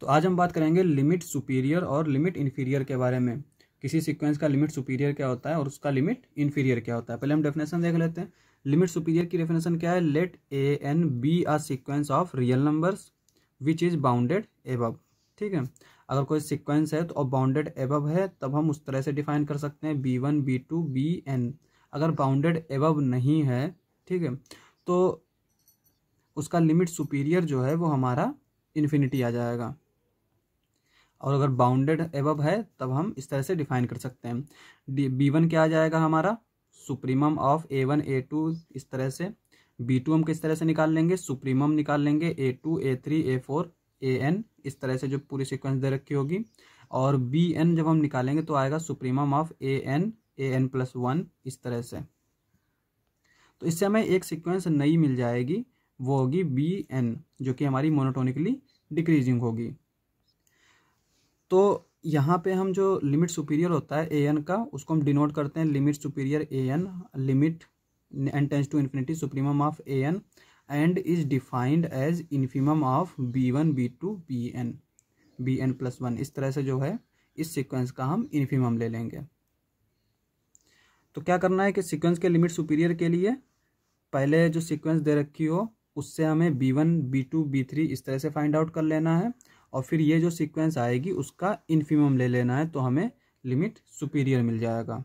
तो आज हम बात करेंगे लिमिट सुपीरियर और लिमिट इन्फीरियर के बारे में किसी सीक्वेंस का लिमिट सुपीरियर क्या होता है और उसका लिमिट इन्फीरियर क्या होता है पहले हम डेफिनेशन देख लेते हैं लिमिट सुपीरियर की डेफिनेशन क्या है let a n be a sequence of real numbers which is bounded above ठीक है अगर कोई सिक्वेंस है तो बाउंडेड एबव है तब हम उस तरह से डिफाइन कर सकते हैं b one b two b n अगर बाउंडेड एबव नहीं है ठीक है तो उसका लिमिट सुपीरियर जो है वो हमारा इन्फिनिटी आ जाएगा और अगर बाउंडेड एबव है तब हम इस तरह से डिफाइन कर सकते हैं बी वन क्या आ जाएगा हमारा supremum of a one a two इस तरह से बी टू हम किस तरह से निकाल लेंगे सुप्रीमम निकाल लेंगे a two a three a four a n इस तरह से जो पूरी सिक्वेंस दे रखी होगी और बी एन जब हम निकालेंगे तो आएगा supremum of a n a n plus one इस तरह से तो इससे हमें एक सिक्वेंस नई मिल जाएगी वो होगी बी एन जो कि हमारी मोनोटोनिकली डिक्रीजिंग होगी तो यहाँ पे हम जो लिमिट सुपीरियर होता है ए एन का उसको हम डिनोट करते हैं limit superior a n limit n tends to infinity supreme of a n and is defined as infimum of b one b two b n b n plus one इस तरह से जो है इस सीक्वेंस का हम इन्फीम ले लेंगे तो क्या करना है कि सीक्वेंस के लिमिट सुपीरियर के लिए पहले जो सीक्वेंस दे रखी हो उससे हमें b one b two b three इस तरह से फाइंड आउट कर लेना है और फिर ये जो सीक्वेंस आएगी उसका इन्फीमम ले लेना है तो हमें लिमिट सुपीरियर मिल जाएगा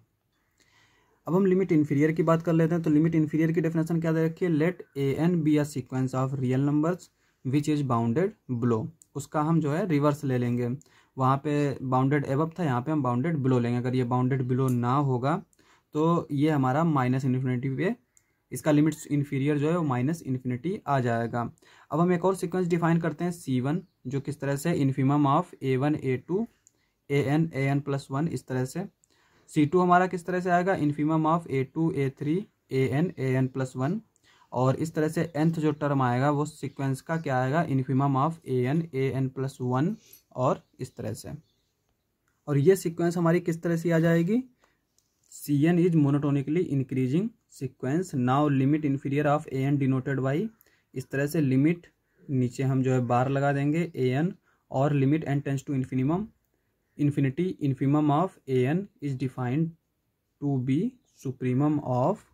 अब हम लिमिट इन्फीरियर की बात कर लेते हैं तो लिमिट इन्फीरियर की डेफिनेशन क्या दे रखिए let a n be a sequence of real numbers which is bounded below उसका हम जो है रिवर्स ले लेंगे वहाँ पे बाउंडेड एबव था यहाँ पे हम बाउंडेड ब्लो लेंगे अगर ये बाउंडेड ब्लो ना होगा तो ये हमारा माइनस इन्फिनिटी पे इसका लिमिट्स इन्फीरियर जो है वो माइनस इन्फिनिटी आ जाएगा अब हम एक और सीक्वेंस डिफाइन करते हैं सी वन जो किस तरह से infimum of a one a two a n a n plus one इस तरह से सी टू हमारा किस तरह से आएगा infimum of a two a three a n a n plus one और इस तरह से एंथ जो टर्म आएगा वो सिक्वेंस का क्या आएगा infimum of a n a n plus one और इस तरह से और ये सिक्वेंस हमारी किस तरह से आ जाएगी c n is monotonically increasing sequence now limit inferior of a n denoted by इस तरह से लिमिट नीचे हम जो है बार लगा देंगे ए एन और limit n tends to infimum infinity infimum of a n is defined to be supremum of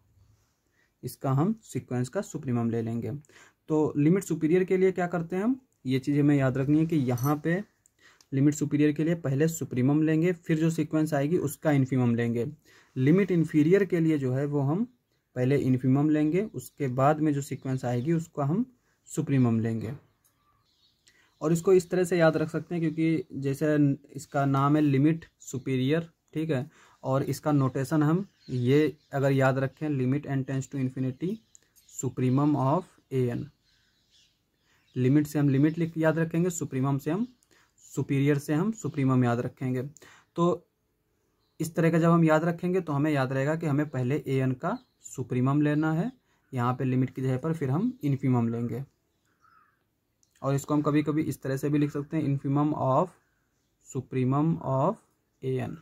इसका हम सीक्वेंस का सुप्रीमम ले लेंगे तो लिमिट सुपीरियर के लिए क्या करते हैं हम ये चीज़ हमें याद रखनी है कि यहाँ पे लिमिट सुपीरियर के लिए पहले सुप्रीमम लेंगे फिर जो सीक्वेंस आएगी उसका इन्फीमम लेंगे लिमिट इन्फीरियर के लिए जो है वो हम पहले इन्फीमम लेंगे उसके बाद में जो सीक्वेंस आएगी उसको हम सुप्रीमम लेंगे और इसको इस तरह से याद रख सकते हैं क्योंकि जैसे इसका नाम है लिमिट सुपीरियर ठीक है और इसका नोटेशन हम ये अगर याद रखें limit n tends to infinity supremum of a n limit से हम लिमिट लिख याद रखेंगे सुप्रीमम से हम सुपीरियर से हम सुप्रीमम याद रखेंगे तो इस तरह का जब हम याद रखेंगे तो हमें याद रहेगा कि हमें पहले ए एन का सुप्रीमम लेना है यहाँ पे लिमिट की जगह पर फिर हम इन्फीमम लेंगे और इसको हम कभी कभी इस तरह से भी लिख सकते हैं infimum of supremum of a n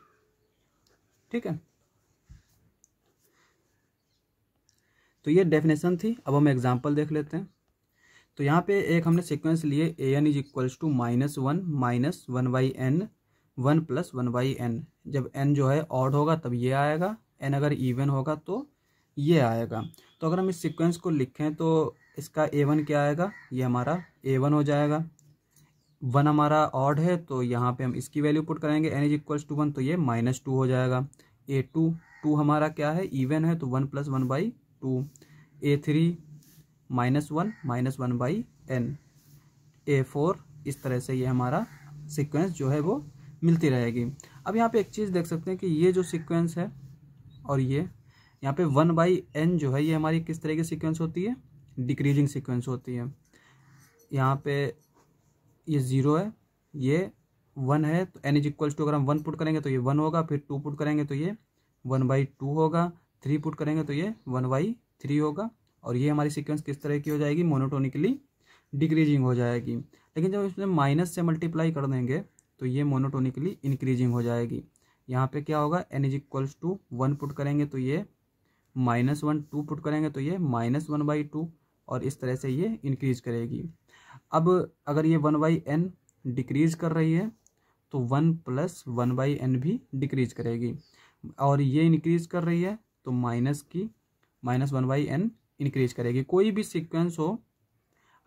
ठीक है तो ये डेफिनेशन थी अब हम एग्जाम्पल देख लेते हैं तो यहाँ पे एक हमने सीक्वेंस लिए a n is equals to minus one minus one by n one plus one by n जब एन जो है ऑड होगा तब ये आएगा एन अगर इवन होगा तो ये आएगा तो अगर हम इस सीक्वेंस को लिखें तो इसका ए वन क्या आएगा ये हमारा ए वन हो जाएगा वन हमारा ऑड है तो यहाँ पे हम इसकी वैल्यू पुट करेंगे n is equals to one तो ये माइनस टू हो जाएगा ए टू टू हमारा क्या है इवन है तो one plus one by two a three minus one minus one by n a four इस तरह से ये हमारा सीक्वेंस जो है वो मिलती रहेगी अब यहाँ पे एक चीज़ देख सकते हैं कि ये जो सीक्वेंस है और ये यहाँ पे वन बाई एन जो है ये हमारी किस तरह की सीक्वेंस होती है डिक्रीजिंग सीक्वेंस होती है यहाँ पे ये ज़ीरो है ये वन है तो एन इज इक्वल्स टू अगर हम वन पुट करेंगे तो ये वन होगा फिर टू पुट करेंगे तो ये वन बाई टू होगा थ्री पुट करेंगे तो ये वन बाई थ्री होगा और ये हमारी सीक्वेंस किस तरह की हो जाएगी मोनोटोनिकली डिक्रीजिंग हो जाएगी लेकिन जब इसमें माइनस से मल्टीप्लाई कर देंगे तो ये मोनोटोनिकली इंक्रीजिंग हो जाएगी यहाँ पे क्या होगा n is equals to one put करेंगे तो ये माइनस वन टू पुट करेंगे तो ये माइनस वन बाई टू और इस तरह से ये इंक्रीज करेगी अब अगर ये वन बाई एन डिक्रीज कर रही है तो one plus one by n भी डिक्रीज करेगी और ये इंक्रीज कर रही है तो माइनस की minus one by n increase करेगी कोई भी सीक्वेंस हो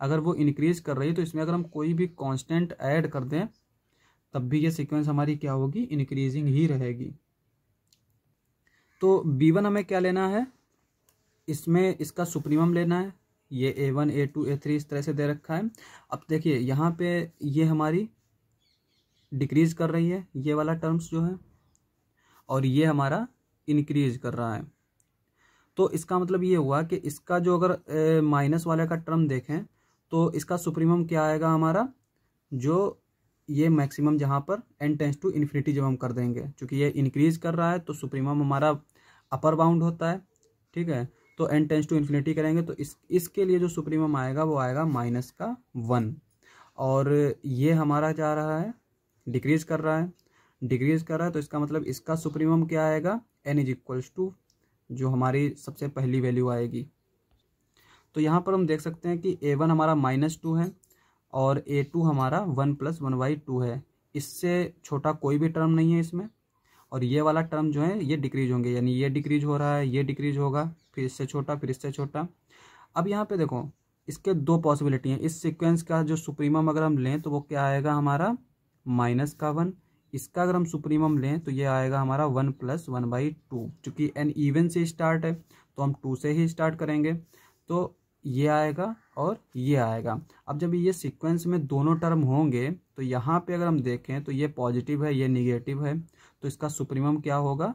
अगर वो इंक्रीज कर रही है तो इसमें अगर हम कोई भी कॉन्स्टेंट ऐड कर दें तब भी ये सीक्वेंस हमारी क्या होगी इंक्रीजिंग ही रहेगी तो बी वन हमें क्या लेना है इसमें इसका सुप्रीमम लेना है ये a one a two a three इस तरह से दे रखा है अब देखिए यहाँ पे ये हमारी डिक्रीज़ कर रही है ये वाला टर्म्स जो है और ये हमारा इनक्रीज कर रहा है तो इसका मतलब ये हुआ कि इसका जो अगर माइनस वाले का टर्म देखें तो इसका सुप्रीमम क्या आएगा हमारा जो ये मैक्सिमम जहाँ पर एन टेंस टू इन्फिनिटी जब हम कर देंगे चूँकि ये इंक्रीज कर रहा है तो सुप्रीमम हमारा अपर बाउंड होता है ठीक है तो एन टेंस टू इन्फिनिटी करेंगे तो इस इसके लिए जो सुप्रीमम आएगा वो आएगा माइनस का वन और ये हमारा जा रहा है डिक्रीज कर रहा है डिक्रीज कर रहा है तो इसका मतलब इसका सुप्रीमम क्या आएगा एन इज इक्वल्स टू जो हमारी सबसे पहली वैल्यू आएगी तो यहाँ पर हम देख सकते हैं कि ए वन हमारा माइनस टू है और ए टू हमारा one plus one by two है इससे छोटा कोई भी टर्म नहीं है इसमें और ये वाला टर्म जो है ये डिक्रीज होंगे यानी ये डिक्रीज हो रहा है ये डिक्रीज होगा फिर इससे छोटा फिर इससे छोटा अब यहाँ पे देखो इसके दो पॉसिबिलिटी हैं इस सीक्वेंस का जो सुप्रीमम अगर हम लें तो वो क्या आएगा हमारा माइनस का वन इसका अगर हम सुप्रीमम लें तो ये आएगा हमारा one plus one by two चूँकि एन ईवन से स्टार्ट है तो हम टू से ही स्टार्ट करेंगे तो ये आएगा और ये आएगा अब जब ये सीक्वेंस में दोनों टर्म होंगे तो यहाँ पे अगर हम देखें तो ये पॉजिटिव है ये निगेटिव है तो इसका सुप्रीमम क्या होगा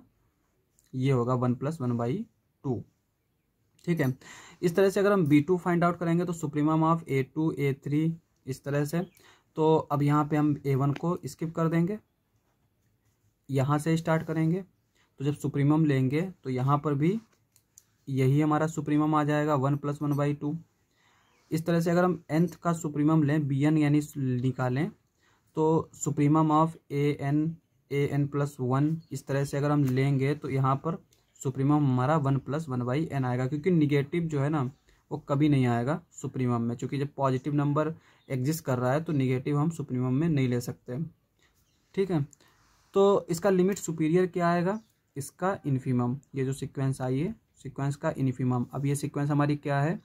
ये होगा one plus one by two ठीक है इस तरह से अगर हम बी टू फाइंड आउट करेंगे तो supremum of a two a three इस तरह से तो अब यहाँ पे हम ए वन को स्किप कर देंगे यहाँ से स्टार्ट करेंगे तो जब सुप्रीमम लेंगे तो यहाँ पर भी यही हमारा सुप्रीमम आ जाएगा one plus one by two इस तरह से अगर हम एंथ का सुप्रीमम लें बी एन यानी निकालें तो supremum of a n a n plus one इस तरह से अगर हम लेंगे तो यहाँ पर सुप्रीमम हमारा one plus one by n आएगा क्योंकि निगेटिव जो है ना वो कभी नहीं आएगा सुप्रीमम में क्योंकि जब पॉजिटिव नंबर एग्जिस्ट कर रहा है तो निगेटिव हम सुप्रीमम में नहीं ले सकते ठीक है तो इसका लिमिट सुपीरियर क्या आएगा इसका इन्फीमम ये जो सिक्वेंस आई है सीक्वेंस का इन्फीमम अब ये सीक्वेंस हमारी क्या है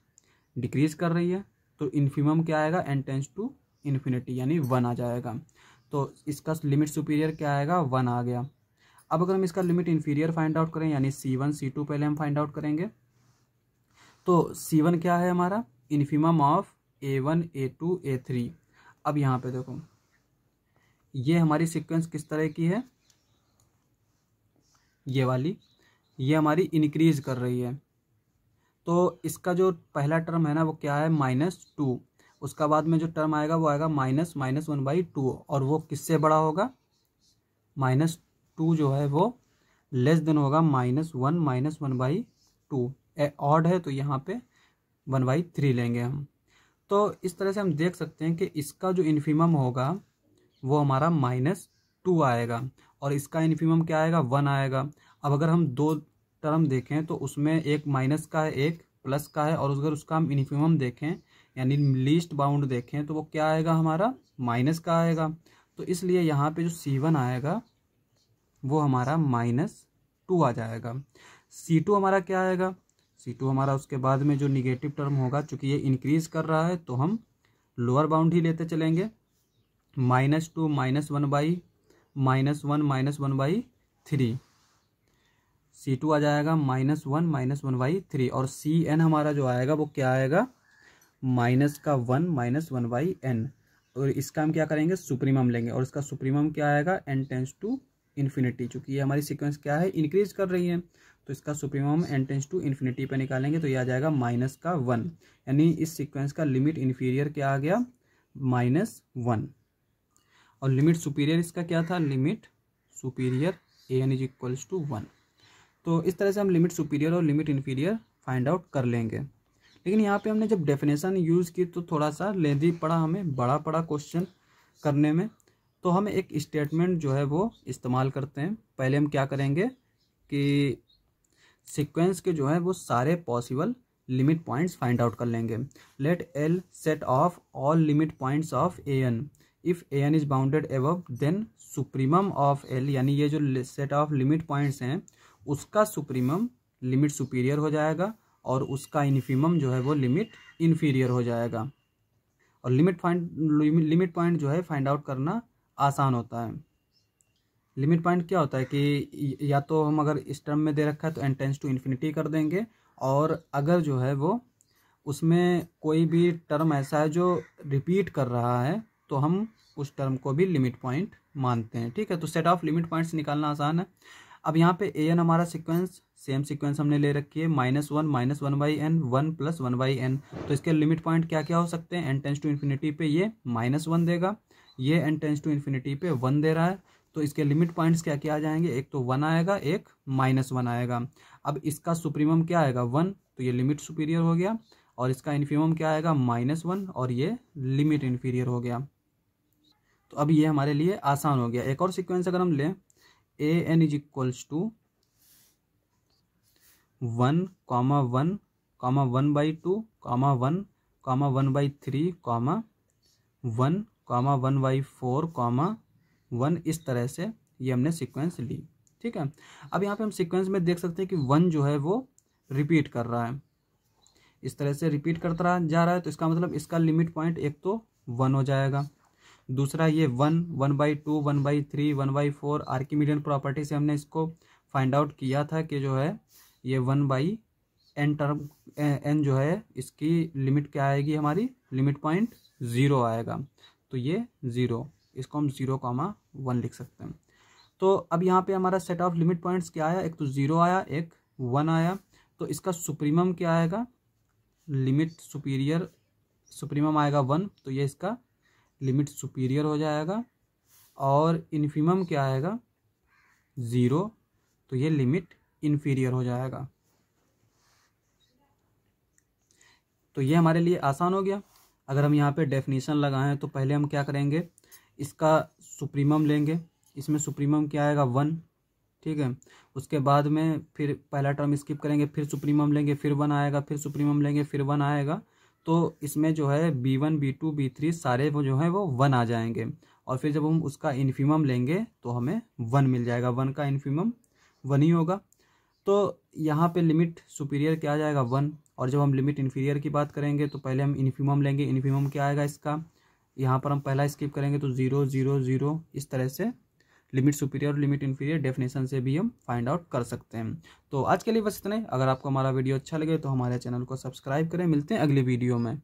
डिक्रीज कर रही है तो इन्फीमम क्या आएगा एन टेंस टू इन्फिनिटी यानी वन आ जाएगा तो इसका लिमिट सुपीरियर क्या आएगा वन आ गया अब अगर हम इसका लिमिट इन्फीरियर फाइंड आउट करें यानी सी वन सी टू पहले हम फाइंड आउट करेंगे तो सी वन क्या है हमारा infimum of a one a two a three अब यहाँ पे देखो ये हमारी सिक्वेंस किस तरह की है ये वाली ये हमारी इनक्रीज़ कर रही है तो इसका जो पहला टर्म है ना वो क्या है माइनस टू उसका बाद में जो टर्म आएगा वो आएगा minus minus one by two और वो किससे बड़ा होगा माइनस टू जो है वो लेस देन होगा minus one minus one by two a odd है तो यहाँ पे वन बाई थ्री लेंगे हम तो इस तरह से हम देख सकते हैं कि इसका जो इन्फीमम होगा वो हमारा माइनस टू आएगा और इसका इन्फीमम क्या आएगा वन आएगा अब अगर हम दो टर्म देखें तो उसमें एक माइनस का है एक प्लस का है और अगर उसका हम इनिफिमम देखें यानी लीस्ट बाउंड देखें तो वो क्या आएगा हमारा माइनस का आएगा तो इसलिए यहाँ पे जो सी वन आएगा वो हमारा माइनस टू आ जाएगा सी टू हमारा क्या आएगा सी टू हमारा उसके बाद में जो निगेटिव टर्म होगा चूँकि ये इंक्रीज कर रहा है तो हम लोअर बाउंड ही लेते चलेंगे minus two minus one by minus one minus one by three c two आ जाएगा minus one minus one by three और सी एन हमारा जो आएगा वो क्या आएगा माइनस का one minus one by n और इसका हम क्या करेंगे सुप्रीमम लेंगे और इसका सुप्रीमम क्या आएगा एन टेंस टू इन्फिनिटी चूंकि ये हमारी सीक्वेंस क्या है इंक्रीज कर रही है तो इसका supremum n tends to infinity पर निकालेंगे तो ये आ जाएगा माइनस का वन यानी इस सिक्वेंस का लिमिट इन्फीरियर क्या आ गया माइनस वन और लिमिट सुपीरियर इसका क्या था limit superior a n is equals to one तो इस तरह से हम लिमिट सुपीरियर और लिमिट इन्फीरियर फाइंड आउट कर लेंगे लेकिन यहाँ पे हमने जब डेफिनेशन यूज़ की तो थोड़ा सा लेंदी पड़ा हमें बड़ा पड़ा क्वेश्चन करने में तो हम एक स्टेटमेंट जो है वो इस्तेमाल करते हैं पहले हम क्या करेंगे कि सिक्वेंस के जो है वो सारे possible limit points find out कर लेंगे let L set of all limit points of a n if a n is bounded above then supreme of L यानी ये जो सेट ऑफ लिमिट पॉइंट्स हैं उसका सुप्रीमम लिमिट सुपीरियर हो जाएगा और उसका इनफीमम जो है वो लिमिट इन्फीरियर हो जाएगा और लिमिट फाइंड लिमिट पॉइंट जो है फाइंड आउट करना आसान होता है लिमिट पॉइंट क्या होता है कि या तो हम अगर इस टर्म में दे रखा है तो एंटेंस टू इन्फिनिटी कर देंगे और अगर जो है वो उसमें कोई भी टर्म ऐसा है जो रिपीट कर रहा है तो हम उस टर्म को भी लिमिट पॉइंट मानते हैं ठीक है तो सेट ऑफ लिमिट पॉइंट्स निकालना आसान है अब यहाँ पे ए एन हमारा सीक्वेंस सेम सीक्वेंस हमने ले रखी है minus one minus one by n one plus one by n तो इसके लिमिट पॉइंट क्या क्या हो सकते हैं एन टेंस टू इन्फिनिटी पे ये माइनस वन देगा ये एन टेंस टू इन्फिनिटी पे वन दे रहा है तो इसके लिमिट पॉइंट्स क्या क्या आ जाएंगे एक तो वन आएगा एक माइनस वन आएगा अब इसका सुप्रीमम क्या आएगा वन तो ये लिमिट सुपीरियर हो गया और इसका इन्फीमम क्या आएगा माइनस वन और ये लिमिट इन्फीरियर हो गया तो अब ये हमारे लिए आसान हो गया एक और सिक्वेंस अगर हम लें a n is equals to one comma one comma one by two comma one comma one by three comma one comma one by four comma one इस तरह से ये हमने सीक्वेंस ली ठीक है अब यहाँ पे हम सीक्वेंस में देख सकते हैं कि वन जो है वो रिपीट कर रहा है इस तरह से रिपीट करता जा रहा है तो इसका मतलब इसका लिमिट पॉइंट एक तो वन हो जाएगा दूसरा ये one one by two one by three one by four Archimedean property से हमने इसको फाइंड आउट किया था कि जो है ये one by n term n जो है इसकी लिमिट क्या आएगी हमारी लिमिट पॉइंट ज़ीरो आएगा तो ये ज़ीरो इसको हम ज़ीरो कॉमा वन लिख सकते हैं तो अब यहाँ पे हमारा सेट ऑफ लिमिट पॉइंट्स क्या आया एक तो ज़ीरो आया एक वन आया तो इसका सुप्रीमम क्या आएगा लिमिट सुपीरियर सुप्रीमम आएगा वन तो ये इसका लिमिट सुपीरियर हो जाएगा और इन्फीमम क्या आएगा ज़ीरो तो ये लिमिट इन्फीरियर हो जाएगा तो ये हमारे लिए आसान हो गया अगर हम यहाँ पे डेफिनेशन लगाएं तो पहले हम क्या करेंगे इसका सुप्रीमम लेंगे इसमें सुप्रीमम क्या आएगा वन ठीक है उसके बाद में फिर पहला टर्म स्किप करेंगे फिर सुप्रीमम लेंगे फिर वन आएगा फिर सुप्रीमम लेंगे फिर वन आएगा तो इसमें जो है b one b two b three सारे वो जो है वो वन आ जाएंगे और फिर जब हम उसका इन्फीमम लेंगे तो हमें वन मिल जाएगा वन का इन्फीमम वन ही होगा तो यहाँ पे लिमिट सुपीरियर क्या आ जाएगा वन और जब हम लिमिट इन्फीरियर की बात करेंगे तो पहले हम इन्फीमम लेंगे इन्फीमम क्या आएगा इसका यहाँ पर हम पहला स्किप करेंगे तो ज़ीरो ज़ीरो ज़ीरो इस तरह से लिमिट सुपीरियर और लिमिट इन्फीरियर डेफिनेशन से भी हम फाइंड आउट कर सकते हैं तो आज के लिए बस इतने अगर आपको हमारा वीडियो अच्छा लगे तो हमारे चैनल को सब्सक्राइब करें मिलते हैं अगली वीडियो में